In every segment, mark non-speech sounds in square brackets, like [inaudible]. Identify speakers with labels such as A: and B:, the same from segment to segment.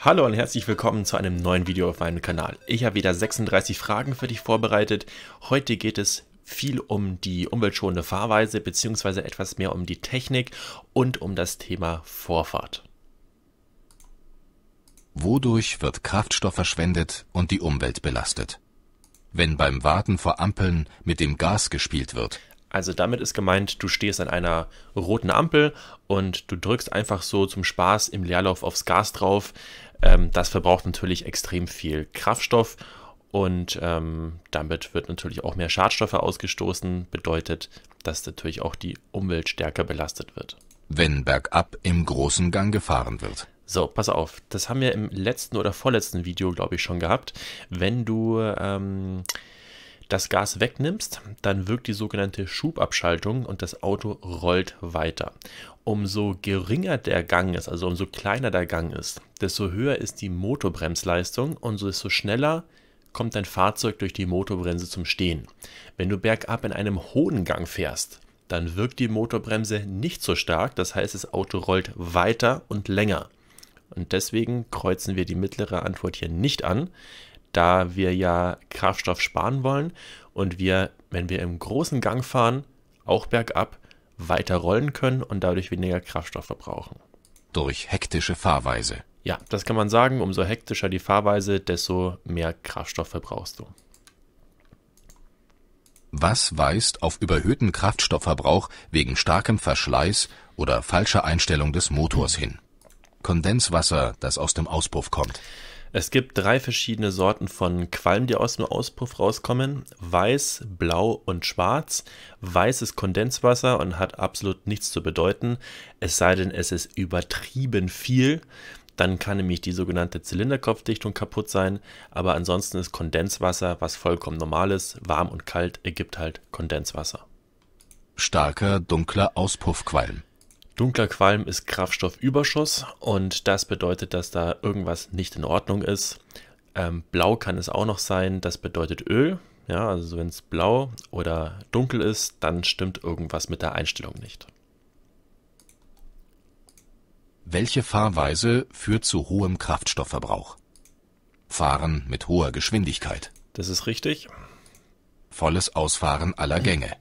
A: Hallo und herzlich willkommen zu einem neuen Video auf meinem Kanal. Ich habe wieder 36 Fragen für dich vorbereitet. Heute geht es viel um die umweltschonende Fahrweise beziehungsweise etwas mehr um die Technik und um das Thema Vorfahrt.
B: Wodurch wird Kraftstoff verschwendet und die Umwelt belastet? Wenn beim Warten vor Ampeln mit dem Gas gespielt wird. Also damit ist
A: gemeint, du stehst an einer roten Ampel und du drückst einfach so zum Spaß im Leerlauf aufs Gas drauf. Ähm, das verbraucht natürlich extrem viel Kraftstoff und ähm, damit wird natürlich auch mehr Schadstoffe ausgestoßen, bedeutet, dass natürlich auch die Umwelt stärker belastet wird. Wenn
B: bergab im großen Gang gefahren wird.
A: So, pass auf, das haben wir im letzten oder vorletzten Video, glaube ich, schon gehabt. Wenn du ähm, das Gas wegnimmst, dann wirkt die sogenannte Schubabschaltung und das Auto rollt weiter. Umso geringer der Gang ist, also umso kleiner der Gang ist, desto höher ist die Motorbremsleistung und desto schneller kommt dein Fahrzeug durch die Motorbremse zum Stehen. Wenn du bergab in einem hohen Gang fährst, dann wirkt die Motorbremse nicht so stark, das heißt das Auto rollt weiter und länger. Und deswegen kreuzen wir die mittlere Antwort hier nicht an da wir ja Kraftstoff sparen wollen und wir, wenn wir im großen Gang fahren, auch bergab, weiter rollen können und dadurch weniger Kraftstoff verbrauchen. Durch hektische Fahrweise. Ja, das kann man sagen. Umso hektischer die Fahrweise, desto mehr Kraftstoff verbrauchst du.
B: Was weist auf überhöhten Kraftstoffverbrauch wegen starkem Verschleiß oder falscher Einstellung des Motors hin? Kondenswasser, das aus dem Auspuff kommt. Es
A: gibt drei verschiedene Sorten von Qualm, die aus dem Auspuff rauskommen. Weiß, Blau und Schwarz. Weiß ist Kondenswasser und hat absolut nichts zu bedeuten, es sei denn, es ist übertrieben viel. Dann kann nämlich die sogenannte Zylinderkopfdichtung kaputt sein, aber ansonsten ist Kondenswasser was vollkommen normales. Warm und kalt ergibt halt Kondenswasser. Starker, dunkler Auspuffqualm. Dunkler Qualm ist Kraftstoffüberschuss und das bedeutet, dass da irgendwas nicht in Ordnung ist. Ähm, blau kann es auch noch sein, das bedeutet Öl. Ja, also wenn es blau oder dunkel ist, dann stimmt irgendwas
B: mit der Einstellung nicht. Welche Fahrweise führt zu hohem Kraftstoffverbrauch? Fahren mit hoher Geschwindigkeit. Das ist richtig. Volles Ausfahren aller Gänge.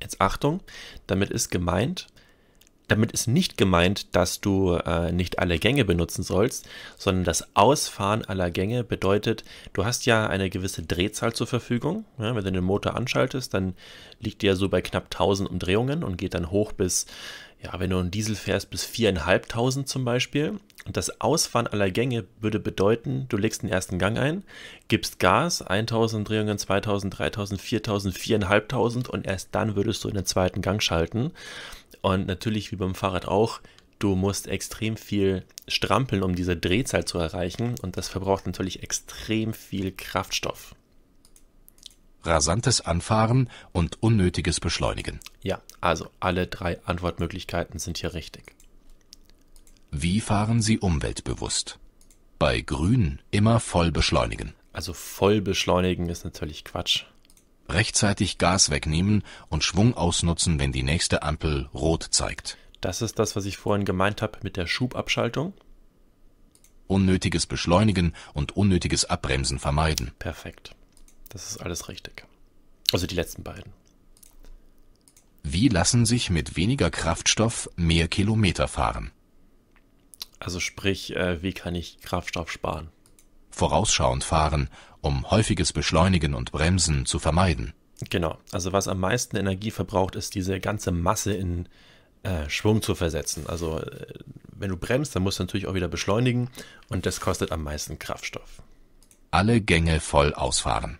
B: Jetzt Achtung,
A: damit ist gemeint, damit ist nicht gemeint, dass du äh, nicht alle Gänge benutzen sollst, sondern das Ausfahren aller Gänge bedeutet, du hast ja eine gewisse Drehzahl zur Verfügung. Ja, wenn du den Motor anschaltest, dann liegt der so bei knapp 1000 Umdrehungen und geht dann hoch bis, ja, wenn du einen Diesel fährst, bis 4500 zum Beispiel. Und das Ausfahren aller Gänge würde bedeuten, du legst den ersten Gang ein, gibst Gas, 1000 Umdrehungen, 2000, 3000, 4000, 4500 und erst dann würdest du in den zweiten Gang schalten. Und natürlich wie beim Fahrrad auch, du musst extrem viel strampeln, um diese Drehzahl zu erreichen. Und das verbraucht natürlich extrem viel Kraftstoff.
B: Rasantes Anfahren und unnötiges Beschleunigen. Ja, also alle drei Antwortmöglichkeiten sind hier richtig. Wie fahren Sie umweltbewusst? Bei Grün immer voll beschleunigen. Also voll
A: beschleunigen ist natürlich Quatsch.
B: Rechtzeitig Gas wegnehmen und Schwung ausnutzen, wenn die nächste Ampel Rot zeigt.
A: Das ist das, was ich vorhin gemeint habe mit der Schubabschaltung.
B: Unnötiges Beschleunigen und unnötiges Abbremsen vermeiden. Perfekt. Das ist alles richtig. Also die letzten beiden. Wie lassen sich mit weniger Kraftstoff mehr Kilometer fahren? Also sprich, äh, wie kann ich Kraftstoff sparen? vorausschauend fahren, um häufiges Beschleunigen und Bremsen zu vermeiden.
A: Genau, also was am meisten Energie verbraucht, ist diese ganze Masse in äh, Schwung zu versetzen. Also äh, wenn du bremst, dann musst du natürlich auch wieder beschleunigen und das kostet am meisten Kraftstoff. Alle Gänge voll
B: ausfahren.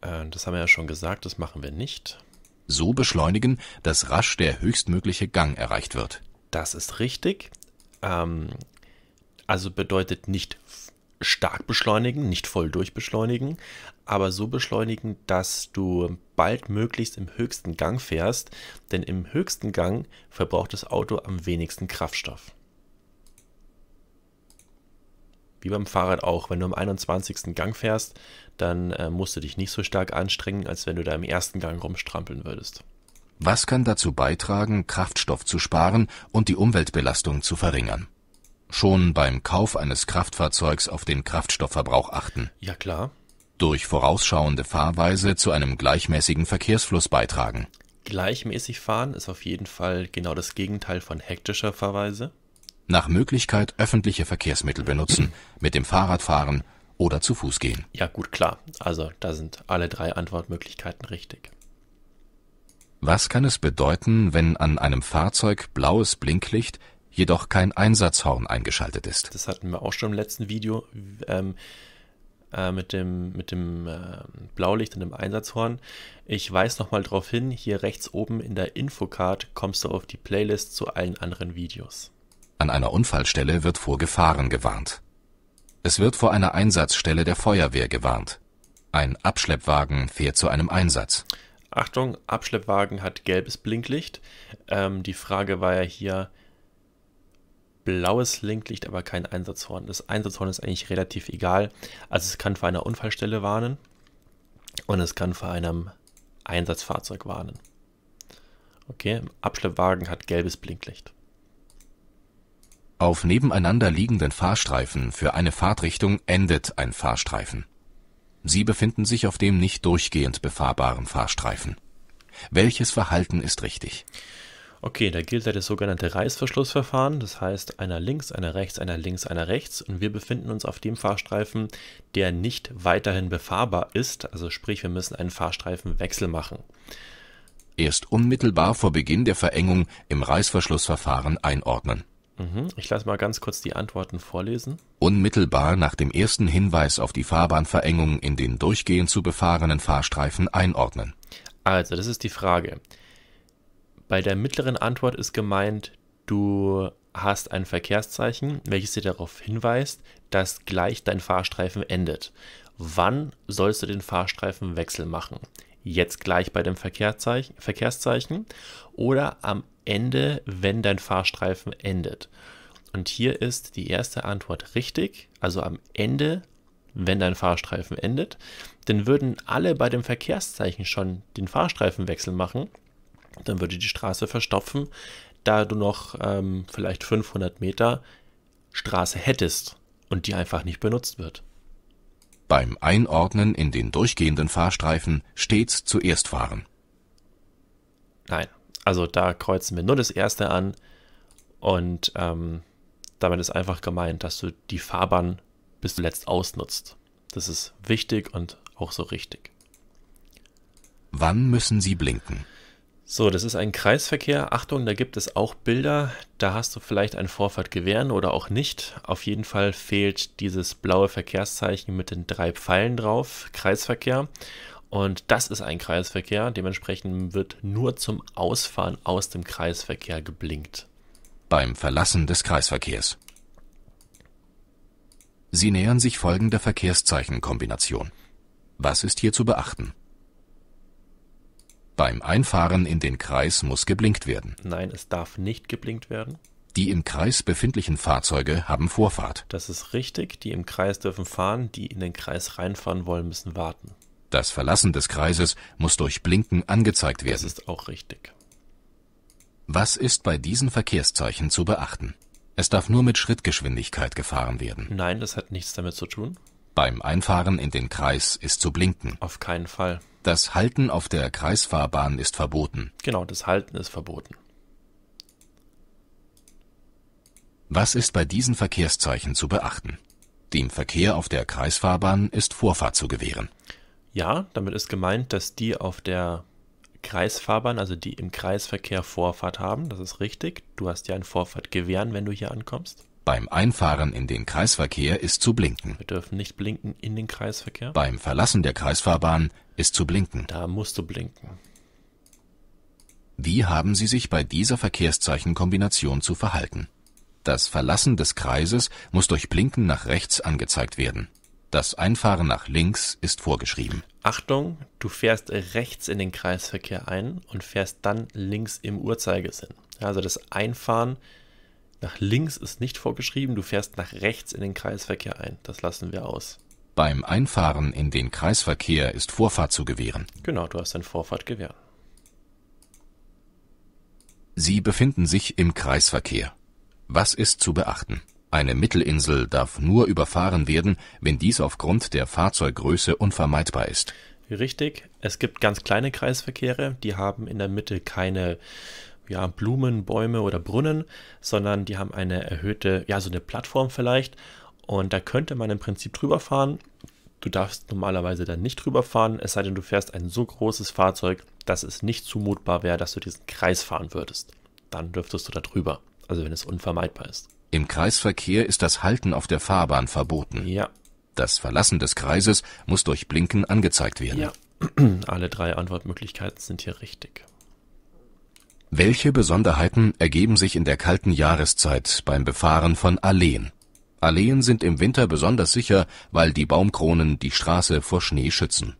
A: Äh, das haben wir ja schon gesagt, das machen wir nicht.
B: So beschleunigen,
A: dass rasch der höchstmögliche Gang erreicht wird. Das ist richtig. Ähm, also bedeutet nicht stark beschleunigen, nicht voll durchbeschleunigen, aber so beschleunigen, dass du bald möglichst im höchsten Gang fährst, denn im höchsten Gang verbraucht das Auto am wenigsten Kraftstoff. Wie beim Fahrrad auch, wenn du im 21. Gang fährst, dann äh, musst du dich nicht so stark anstrengen, als wenn du da im ersten Gang rumstrampeln würdest.
B: Was kann dazu beitragen, Kraftstoff zu sparen und die Umweltbelastung zu verringern? schon beim Kauf eines Kraftfahrzeugs auf den Kraftstoffverbrauch achten. Ja klar. Durch vorausschauende Fahrweise zu einem gleichmäßigen Verkehrsfluss beitragen.
A: Gleichmäßig fahren ist auf jeden Fall genau das Gegenteil von hektischer Fahrweise.
B: Nach Möglichkeit öffentliche Verkehrsmittel benutzen, mit dem Fahrrad fahren oder zu Fuß gehen.
A: Ja gut, klar. Also da sind alle drei Antwortmöglichkeiten richtig.
B: Was kann es bedeuten, wenn an einem Fahrzeug blaues Blinklicht jedoch kein Einsatzhorn eingeschaltet ist. Das hatten wir auch schon im letzten Video ähm, äh, mit dem, mit
A: dem äh, Blaulicht und dem Einsatzhorn. Ich weise nochmal darauf hin, hier rechts oben in der Infocard kommst du auf die Playlist zu allen anderen Videos.
B: An einer Unfallstelle wird vor Gefahren gewarnt. Es wird vor einer Einsatzstelle der Feuerwehr gewarnt. Ein Abschleppwagen fährt zu einem Einsatz. Achtung, Abschleppwagen
A: hat gelbes Blinklicht. Ähm, die Frage war ja hier, blaues Blinklicht, aber kein Einsatzhorn. Das Einsatzhorn ist eigentlich relativ egal. Also es kann vor einer Unfallstelle warnen und es kann vor einem Einsatzfahrzeug warnen. Okay, Abschleppwagen hat gelbes Blinklicht.
B: Auf nebeneinander liegenden Fahrstreifen für eine Fahrtrichtung endet ein Fahrstreifen. Sie befinden sich auf dem nicht durchgehend befahrbaren Fahrstreifen. Welches Verhalten ist richtig?
A: Okay, da gilt ja das sogenannte Reißverschlussverfahren, das heißt einer links, einer rechts, einer links, einer rechts und wir befinden uns auf dem Fahrstreifen, der nicht weiterhin befahrbar ist, also sprich wir müssen einen Fahrstreifenwechsel machen. Erst unmittelbar
B: vor Beginn der Verengung im Reißverschlussverfahren einordnen.
A: Mhm. Ich lasse mal ganz kurz die Antworten vorlesen.
B: Unmittelbar nach dem ersten Hinweis auf die Fahrbahnverengung in den durchgehend zu befahrenen Fahrstreifen einordnen.
A: Also, das ist die Frage. Bei der mittleren Antwort ist gemeint, du hast ein Verkehrszeichen, welches dir darauf hinweist, dass gleich dein Fahrstreifen endet. Wann sollst du den Fahrstreifenwechsel machen? Jetzt gleich bei dem Verkehrszeichen, Verkehrszeichen oder am Ende, wenn dein Fahrstreifen endet? Und hier ist die erste Antwort richtig, also am Ende, wenn dein Fahrstreifen endet. Denn würden alle bei dem Verkehrszeichen schon den Fahrstreifenwechsel machen, dann würde die Straße verstopfen, da du noch ähm, vielleicht 500 Meter Straße hättest und die einfach nicht benutzt wird.
B: Beim Einordnen in den durchgehenden Fahrstreifen stets zuerst fahren. Nein,
A: also da kreuzen wir nur das erste an und ähm, damit ist einfach gemeint, dass du die Fahrbahn bis zuletzt ausnutzt. Das ist wichtig und
B: auch so richtig. Wann müssen Sie blinken?
A: So, das ist ein Kreisverkehr. Achtung, da gibt es auch Bilder. Da hast du vielleicht einen Vorfahrt gewähren oder auch nicht. Auf jeden Fall fehlt dieses blaue Verkehrszeichen mit den drei Pfeilen drauf. Kreisverkehr. Und das ist ein Kreisverkehr. Dementsprechend wird nur zum Ausfahren
B: aus dem Kreisverkehr geblinkt. Beim Verlassen des Kreisverkehrs. Sie nähern sich folgender Verkehrszeichenkombination. Was ist hier zu beachten? Beim Einfahren in den Kreis muss geblinkt werden. Nein, es darf nicht geblinkt werden. Die im Kreis befindlichen Fahrzeuge haben Vorfahrt.
A: Das ist richtig. Die im Kreis dürfen fahren. Die in den Kreis reinfahren wollen, müssen
B: warten. Das Verlassen des Kreises muss durch Blinken angezeigt werden. Das ist auch richtig. Was ist bei diesen Verkehrszeichen zu beachten? Es darf nur mit Schrittgeschwindigkeit gefahren werden. Nein, das hat nichts damit zu tun. Beim Einfahren in den Kreis ist zu blinken. Auf keinen Fall. Das Halten auf der Kreisfahrbahn ist verboten. Genau, das Halten ist verboten. Was ist bei diesen Verkehrszeichen zu beachten? Dem Verkehr auf der Kreisfahrbahn ist Vorfahrt zu gewähren.
A: Ja, damit ist gemeint, dass die auf der Kreisfahrbahn, also die im Kreisverkehr Vorfahrt haben. Das ist richtig. Du hast ja einen Vorfahrt gewähren, wenn du hier ankommst. Beim
B: Einfahren in den Kreisverkehr ist zu blinken. Wir dürfen nicht blinken
A: in den Kreisverkehr. Beim Verlassen
B: der Kreisfahrbahn ist zu blinken. Da musst du blinken. Wie haben Sie sich bei dieser Verkehrszeichenkombination zu verhalten? Das Verlassen des Kreises muss durch Blinken nach rechts angezeigt werden. Das Einfahren nach links ist vorgeschrieben.
A: Achtung, du fährst rechts in den Kreisverkehr ein und fährst dann links im Uhrzeigersinn. Also das Einfahren nach links ist nicht vorgeschrieben, du fährst nach rechts in den Kreisverkehr ein. Das lassen wir aus.
B: Beim Einfahren in den Kreisverkehr ist Vorfahrt zu gewähren.
A: Genau, du hast dann Vorfahrt gewähren.
B: Sie befinden sich im Kreisverkehr. Was ist zu beachten? Eine Mittelinsel darf nur überfahren werden, wenn dies aufgrund der Fahrzeuggröße unvermeidbar ist.
A: Richtig, es gibt ganz kleine Kreisverkehre, die haben in der Mitte keine ja, Blumen, Bäume oder Brunnen, sondern die haben eine erhöhte, ja, so eine Plattform vielleicht. Und da könnte man im Prinzip drüber fahren. Du darfst normalerweise dann nicht drüber fahren, es sei denn, du fährst ein so großes Fahrzeug, dass es nicht zumutbar wäre, dass du diesen Kreis
B: fahren würdest. Dann dürftest du da drüber, also wenn es unvermeidbar ist. Im Kreisverkehr ist das Halten auf der Fahrbahn verboten. Ja. Das Verlassen des Kreises muss durch Blinken angezeigt werden. Ja. [clears throat] Alle drei Antwortmöglichkeiten sind hier richtig. Welche Besonderheiten ergeben sich in der kalten Jahreszeit beim Befahren von Alleen? Alleen sind im Winter besonders sicher, weil die Baumkronen die Straße vor Schnee schützen.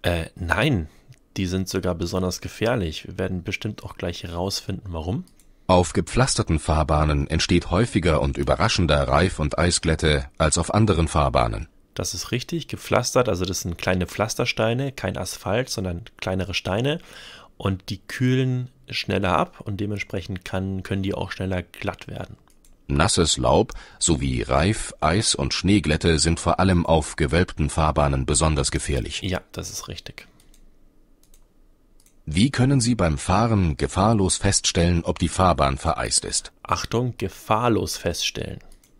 B: Äh, nein, die sind sogar besonders gefährlich. Wir werden
A: bestimmt auch gleich herausfinden, warum.
B: Auf gepflasterten Fahrbahnen entsteht häufiger und überraschender Reif- und Eisglätte als auf anderen Fahrbahnen.
A: Das ist richtig, gepflastert, also das sind kleine Pflastersteine, kein Asphalt, sondern kleinere Steine und die kühlen schneller ab und dementsprechend kann, können die auch schneller glatt werden.
B: Nasses Laub sowie Reif, Eis und Schneeglätte sind vor allem auf gewölbten Fahrbahnen besonders gefährlich. Ja, das ist richtig. Wie können Sie beim Fahren gefahrlos feststellen, ob die Fahrbahn vereist ist? Achtung, gefahrlos feststellen.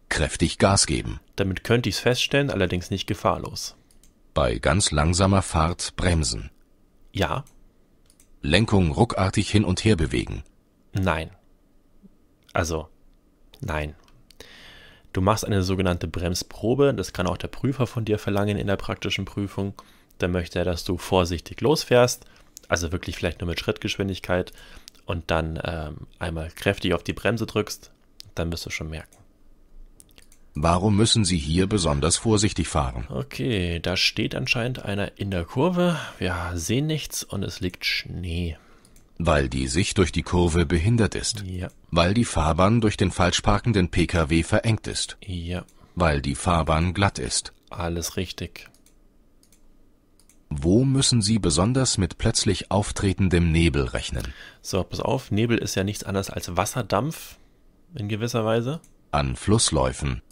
B: Kräftig Gas geben. Damit könnte ich es feststellen, allerdings nicht gefahrlos. Bei ganz langsamer Fahrt bremsen. Ja, Lenkung ruckartig hin und her bewegen? Nein. Also, nein.
A: Du machst eine sogenannte Bremsprobe, das kann auch der Prüfer von dir verlangen in der praktischen Prüfung. Da möchte er, dass du vorsichtig losfährst, also wirklich vielleicht nur mit Schrittgeschwindigkeit und dann ähm, einmal kräftig auf die Bremse drückst, dann wirst du schon merken.
B: Warum müssen Sie hier besonders vorsichtig fahren?
A: Okay, da steht anscheinend einer in der Kurve.
B: Wir sehen nichts und es liegt Schnee. Weil die Sicht durch die Kurve behindert ist. Ja. Weil die Fahrbahn durch den falsch parkenden Pkw verengt ist. Ja. Weil die Fahrbahn glatt ist. Alles richtig. Wo müssen Sie besonders mit plötzlich auftretendem Nebel rechnen?
A: So, pass auf, Nebel ist ja nichts anderes als Wasserdampf in gewisser Weise.
B: An Flussläufen,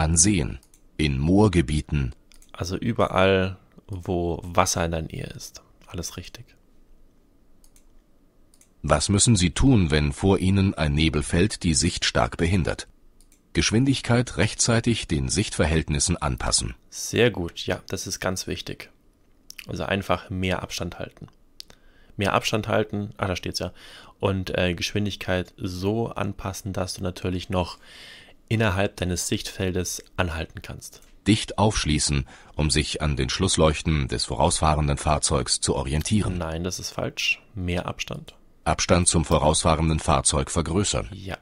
B: an Seen, in Moorgebieten. Also überall,
A: wo Wasser in der Nähe ist. Alles richtig.
B: Was müssen Sie tun, wenn vor Ihnen ein Nebel fällt, die Sicht stark behindert? Geschwindigkeit rechtzeitig den Sichtverhältnissen anpassen.
A: Sehr gut, ja, das ist ganz wichtig. Also einfach mehr Abstand halten. Mehr Abstand halten, ah, da steht's ja. Und äh, Geschwindigkeit so anpassen, dass du natürlich noch innerhalb deines Sichtfeldes anhalten kannst.
B: Dicht aufschließen, um sich an den Schlussleuchten des vorausfahrenden Fahrzeugs zu orientieren. Nein, das ist falsch. Mehr Abstand. Abstand zum vorausfahrenden Fahrzeug vergrößern. Ja.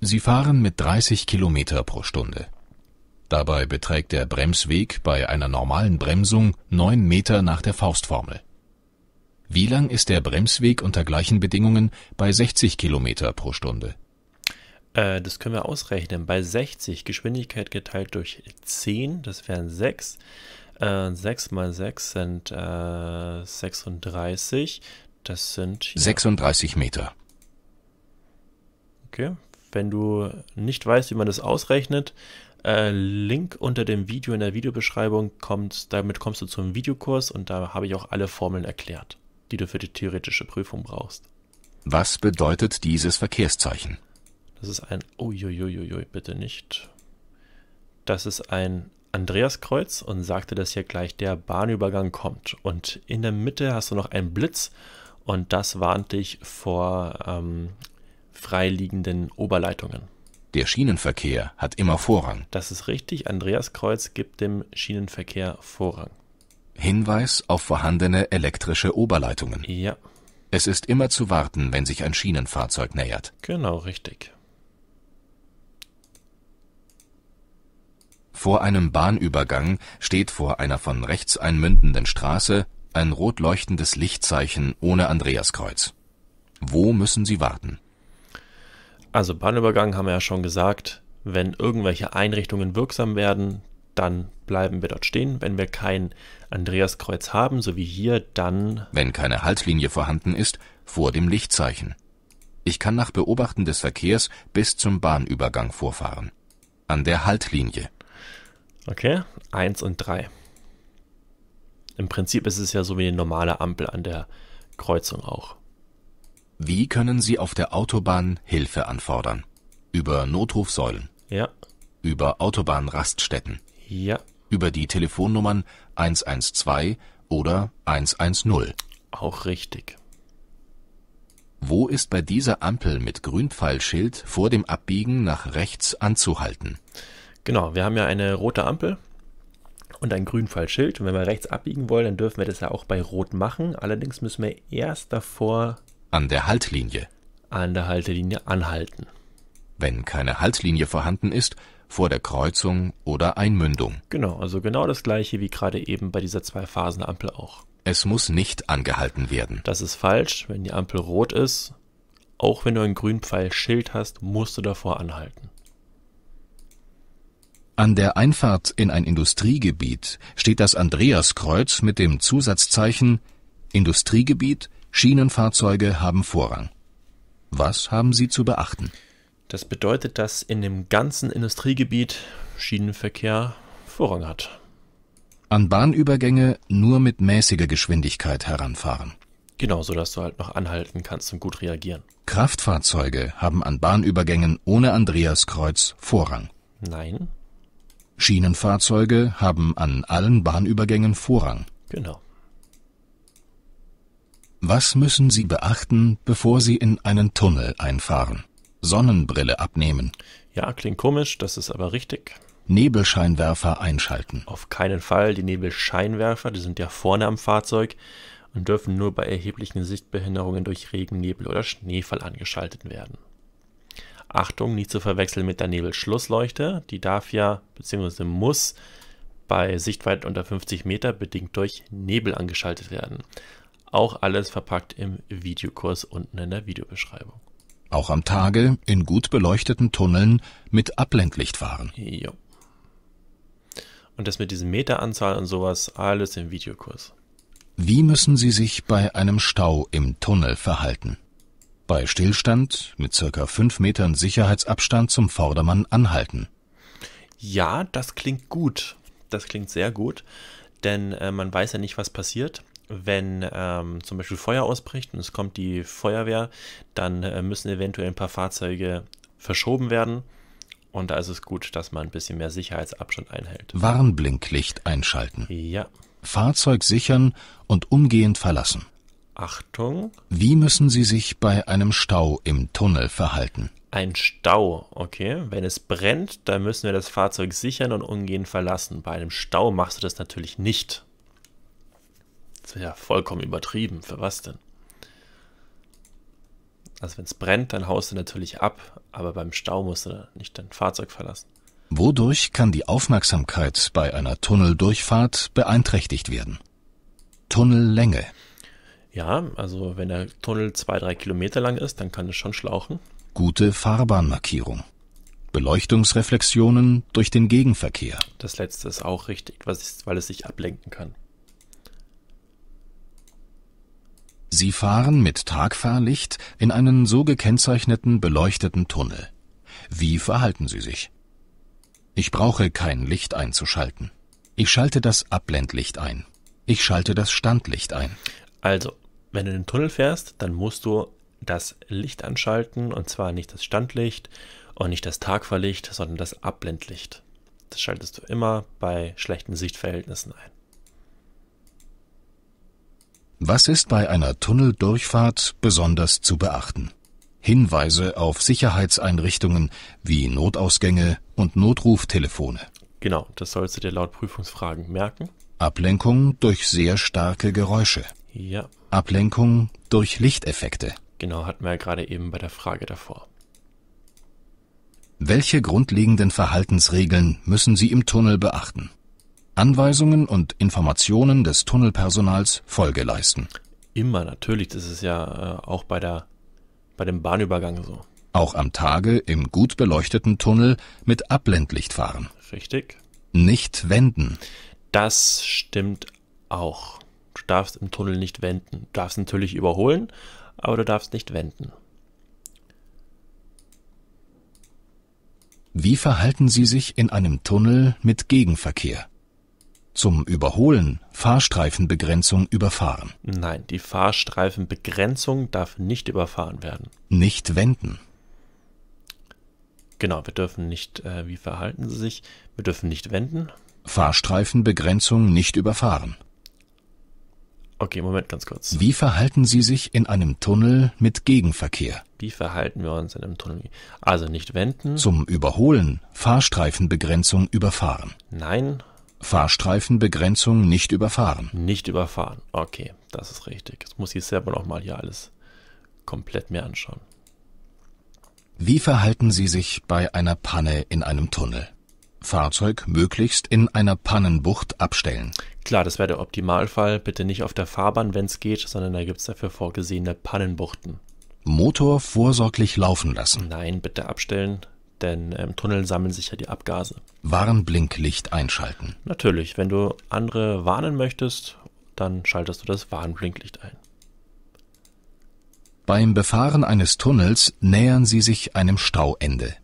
B: Sie fahren mit 30 Kilometer pro Stunde. Dabei beträgt der Bremsweg bei einer normalen Bremsung 9 Meter nach der Faustformel. Wie lang ist der Bremsweg unter gleichen Bedingungen bei 60 Kilometer pro Stunde?
A: Äh, das können wir ausrechnen. Bei 60 Geschwindigkeit geteilt durch 10, das wären 6. Äh, 6 mal 6 sind äh, 36.
B: Das sind ja. 36 Meter.
A: Okay. Wenn du nicht weißt, wie man das ausrechnet, äh, Link unter dem Video in der Videobeschreibung kommt, damit kommst du zum Videokurs und da habe ich auch alle Formeln erklärt, die du für die theoretische Prüfung brauchst.
B: Was bedeutet dieses Verkehrszeichen?
A: Das ist ein... Uiuiuiui, bitte nicht. Das ist ein Andreaskreuz und sagte, dass hier gleich der Bahnübergang kommt. Und in der Mitte hast du noch einen Blitz und das warnt dich vor ähm, freiliegenden Oberleitungen.
B: Der Schienenverkehr hat immer Vorrang. Das ist richtig. Andreaskreuz gibt dem Schienenverkehr Vorrang. Hinweis auf vorhandene elektrische Oberleitungen. Ja. Es ist immer zu warten, wenn sich ein Schienenfahrzeug nähert. Genau, richtig. Vor einem Bahnübergang steht vor einer von rechts einmündenden Straße ein rot leuchtendes Lichtzeichen ohne Andreaskreuz. Wo müssen Sie warten? Also Bahnübergang
A: haben wir ja schon gesagt, wenn irgendwelche Einrichtungen wirksam werden, dann bleiben wir
B: dort stehen. Wenn wir kein Andreaskreuz haben, so wie hier, dann. Wenn keine Haltlinie vorhanden ist, vor dem Lichtzeichen. Ich kann nach Beobachten des Verkehrs bis zum Bahnübergang vorfahren. An der Haltlinie. Okay, 1 und
A: 3. Im Prinzip ist es ja so wie eine normale Ampel an der
B: Kreuzung auch. Wie können Sie auf der Autobahn Hilfe anfordern? Über Notrufsäulen. Ja. Über Autobahnraststätten. Ja. Über die Telefonnummern 112 oder 110. Auch richtig. Wo ist bei dieser Ampel mit Grünpfeilschild vor dem Abbiegen nach rechts anzuhalten? Genau, wir haben ja eine rote Ampel
A: und ein Grünfallschild. Und wenn wir rechts abbiegen wollen, dann dürfen wir das ja auch bei Rot machen. Allerdings müssen wir erst
B: davor an der Haltlinie an der Haltelinie anhalten. Wenn keine Haltlinie vorhanden ist, vor der Kreuzung oder Einmündung. Genau, also genau
A: das gleiche wie gerade eben bei dieser Zwei-Phasen-Ampel auch.
B: Es muss nicht angehalten werden. Das
A: ist falsch, wenn die Ampel rot ist. Auch wenn du ein grünen Schild hast, musst du davor anhalten.
B: An der Einfahrt in ein Industriegebiet steht das Andreaskreuz mit dem Zusatzzeichen Industriegebiet, Schienenfahrzeuge haben Vorrang. Was haben Sie zu beachten? Das
A: bedeutet, dass in dem ganzen Industriegebiet Schienenverkehr Vorrang hat.
B: An Bahnübergänge nur mit mäßiger Geschwindigkeit heranfahren. Genau,
A: sodass du halt noch anhalten kannst und gut reagieren.
B: Kraftfahrzeuge haben an Bahnübergängen ohne Andreaskreuz Vorrang. Nein, Schienenfahrzeuge haben an allen Bahnübergängen Vorrang. Genau. Was müssen Sie beachten, bevor Sie in einen Tunnel einfahren? Sonnenbrille abnehmen. Ja, klingt komisch, das ist aber richtig. Nebelscheinwerfer einschalten. Auf keinen
A: Fall die Nebelscheinwerfer, die sind ja vorne am Fahrzeug und dürfen nur bei erheblichen Sichtbehinderungen durch Regen, Nebel oder Schneefall angeschaltet werden. Achtung, nicht zu verwechseln mit der Nebelschlussleuchte. Die darf ja bzw. muss bei Sichtweiten unter 50 Meter bedingt durch Nebel angeschaltet werden. Auch alles verpackt im Videokurs unten in der Videobeschreibung.
B: Auch am Tage in gut beleuchteten Tunneln mit Ablenklicht fahren. Jo.
A: Und das mit diesen Meteranzahl und sowas, alles im Videokurs.
B: Wie müssen Sie sich bei einem Stau im Tunnel verhalten? bei Stillstand mit circa fünf Metern Sicherheitsabstand zum Vordermann anhalten.
A: Ja, das klingt gut. Das klingt sehr gut, denn äh, man weiß ja nicht, was passiert. Wenn ähm, zum Beispiel Feuer ausbricht und es kommt die Feuerwehr, dann äh, müssen eventuell ein paar Fahrzeuge verschoben werden. Und da ist es gut, dass man ein bisschen mehr Sicherheitsabstand einhält.
B: Warnblinklicht einschalten. Ja. Fahrzeug sichern und umgehend verlassen.
A: Achtung.
B: Wie müssen Sie sich bei einem Stau im Tunnel verhalten?
A: Ein Stau, okay. Wenn es brennt, dann müssen wir das Fahrzeug sichern und umgehend verlassen. Bei einem Stau machst du das natürlich nicht. Das wäre ja vollkommen übertrieben. Für was denn? Also wenn es brennt, dann haust du natürlich ab, aber beim Stau musst du nicht dein Fahrzeug verlassen.
B: Wodurch kann die Aufmerksamkeit bei einer Tunneldurchfahrt beeinträchtigt werden? Tunnellänge.
A: Ja, also wenn der Tunnel zwei, drei Kilometer lang ist, dann kann es schon schlauchen.
B: Gute Fahrbahnmarkierung. Beleuchtungsreflexionen durch den Gegenverkehr.
A: Das letzte ist auch richtig, weil es sich ablenken kann.
B: Sie fahren mit Tagfahrlicht in einen so gekennzeichneten beleuchteten Tunnel. Wie verhalten Sie sich? Ich brauche kein Licht einzuschalten. Ich schalte das Abblendlicht ein. Ich schalte das Standlicht ein. Also, wenn du in den Tunnel
A: fährst, dann musst du das Licht anschalten und zwar nicht das Standlicht und nicht das Tagverlicht, sondern das Abblendlicht. Das schaltest du immer bei schlechten Sichtverhältnissen ein.
B: Was ist bei einer Tunneldurchfahrt besonders zu beachten? Hinweise auf Sicherheitseinrichtungen wie Notausgänge und Notruftelefone.
A: Genau, das sollst du dir laut Prüfungsfragen
B: merken. Ablenkung durch sehr starke Geräusche. Ja, Ablenkung durch Lichteffekte. Genau, hatten wir ja gerade
A: eben bei der Frage
B: davor. Welche grundlegenden Verhaltensregeln müssen Sie im Tunnel beachten? Anweisungen und Informationen des Tunnelpersonals Folge leisten.
A: Immer, natürlich. Das ist ja äh, auch bei, der, bei dem Bahnübergang
B: so. Auch am Tage im gut beleuchteten Tunnel mit Abblendlicht fahren. Richtig. Nicht wenden.
A: Das stimmt auch du darfst im Tunnel nicht wenden. Du darfst natürlich überholen, aber du darfst nicht wenden.
B: Wie verhalten Sie sich in einem Tunnel mit Gegenverkehr? Zum Überholen Fahrstreifenbegrenzung überfahren. Nein,
A: die Fahrstreifenbegrenzung darf nicht überfahren werden.
B: Nicht wenden.
A: Genau, wir dürfen nicht, äh, wie verhalten Sie sich? Wir dürfen nicht wenden.
B: Fahrstreifenbegrenzung nicht überfahren.
A: Okay, Moment ganz kurz. Wie
B: verhalten Sie sich in einem Tunnel mit Gegenverkehr? Wie verhalten wir uns in einem Tunnel? Also nicht wenden. Zum Überholen. Fahrstreifenbegrenzung überfahren. Nein. Fahrstreifenbegrenzung nicht überfahren. Nicht überfahren. Okay, das ist richtig. Jetzt muss ich selber nochmal hier alles komplett mir anschauen. Wie verhalten Sie sich bei einer Panne in einem Tunnel? Fahrzeug möglichst in einer Pannenbucht abstellen.
A: Klar, das wäre der Optimalfall. Bitte nicht auf der Fahrbahn, wenn es geht, sondern da gibt es dafür vorgesehene Pannenbuchten. Motor vorsorglich laufen lassen. Nein, bitte abstellen, denn im ähm, Tunnel sammeln sich ja die Abgase.
B: Warnblinklicht einschalten.
A: Natürlich, wenn du andere warnen möchtest, dann schaltest du das Warnblinklicht ein.
B: Beim Befahren eines Tunnels nähern Sie sich einem Stauende.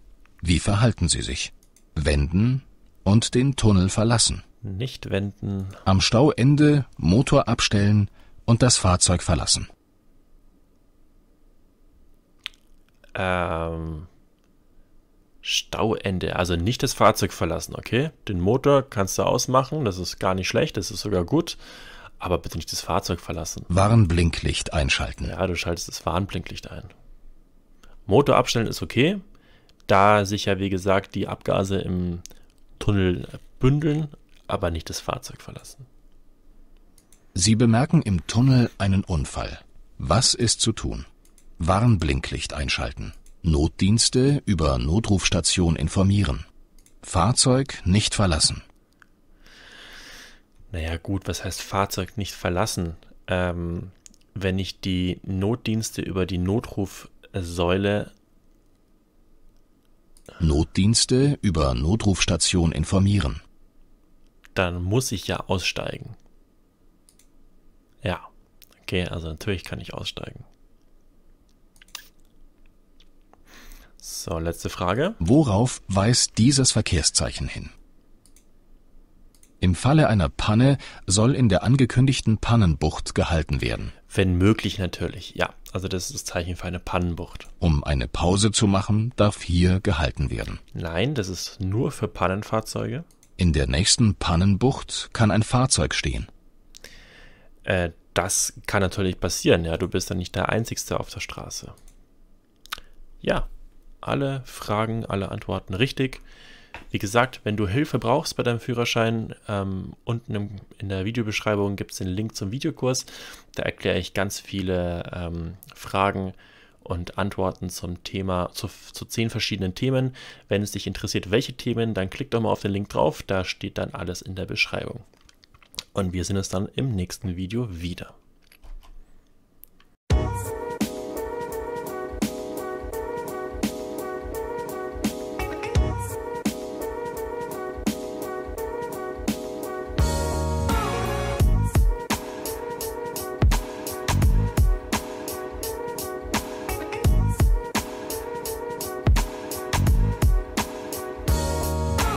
B: Wie verhalten Sie sich? wenden und den Tunnel verlassen.
A: Nicht wenden.
B: Am Stauende Motor abstellen und das Fahrzeug verlassen.
A: Ähm, Stauende, also nicht das Fahrzeug verlassen, okay? Den Motor kannst du ausmachen, das ist gar nicht schlecht, das ist sogar gut. Aber bitte nicht das Fahrzeug verlassen.
B: Warnblinklicht einschalten.
A: Ja, du schaltest das Warnblinklicht ein. Motor abstellen ist okay da sich ja, wie gesagt, die Abgase im Tunnel bündeln, aber nicht das Fahrzeug
B: verlassen. Sie bemerken im Tunnel einen Unfall. Was ist zu tun? Warnblinklicht einschalten. Notdienste über Notrufstation informieren. Fahrzeug nicht verlassen.
A: Naja gut, was heißt Fahrzeug nicht verlassen? Ähm, wenn ich die Notdienste über die Notrufsäule
B: Notdienste über Notrufstation informieren.
A: Dann muss ich ja aussteigen. Ja, okay, also natürlich kann ich aussteigen.
B: So, letzte Frage. Worauf weist dieses Verkehrszeichen hin? Im Falle einer Panne soll in der angekündigten Pannenbucht gehalten werden. Wenn möglich natürlich, ja. Also das ist das Zeichen für eine Pannenbucht. Um eine Pause zu machen, darf hier gehalten werden.
A: Nein, das ist nur für Pannenfahrzeuge.
B: In der nächsten Pannenbucht kann ein Fahrzeug stehen.
A: Äh, das kann natürlich passieren, ja. Du bist dann nicht der Einzige auf der Straße. Ja, alle Fragen, alle Antworten richtig. Wie gesagt, wenn du Hilfe brauchst bei deinem Führerschein, ähm, unten im, in der Videobeschreibung gibt es den Link zum Videokurs. Da erkläre ich ganz viele ähm, Fragen und Antworten zum Thema, zu, zu zehn verschiedenen Themen. Wenn es dich interessiert, welche Themen, dann klick doch mal auf den Link drauf. Da steht dann alles in der Beschreibung. Und wir sehen uns dann im nächsten Video wieder.